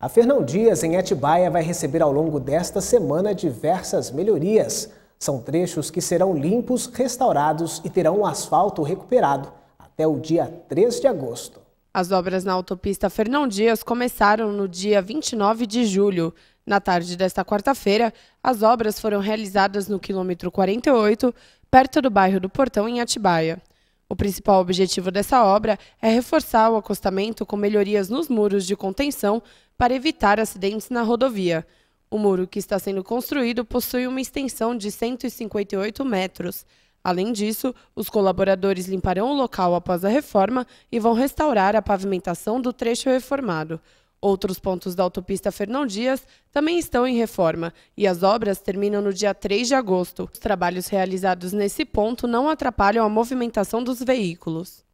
A Fernão Dias, em Atibaia, vai receber ao longo desta semana diversas melhorias. São trechos que serão limpos, restaurados e terão o asfalto recuperado até o dia 3 de agosto. As obras na autopista Fernão Dias começaram no dia 29 de julho. Na tarde desta quarta-feira, as obras foram realizadas no quilômetro 48, perto do bairro do Portão, em Atibaia. O principal objetivo dessa obra é reforçar o acostamento com melhorias nos muros de contenção para evitar acidentes na rodovia. O muro que está sendo construído possui uma extensão de 158 metros. Além disso, os colaboradores limparão o local após a reforma e vão restaurar a pavimentação do trecho reformado. Outros pontos da autopista Fernão Dias também estão em reforma e as obras terminam no dia 3 de agosto. Os trabalhos realizados nesse ponto não atrapalham a movimentação dos veículos.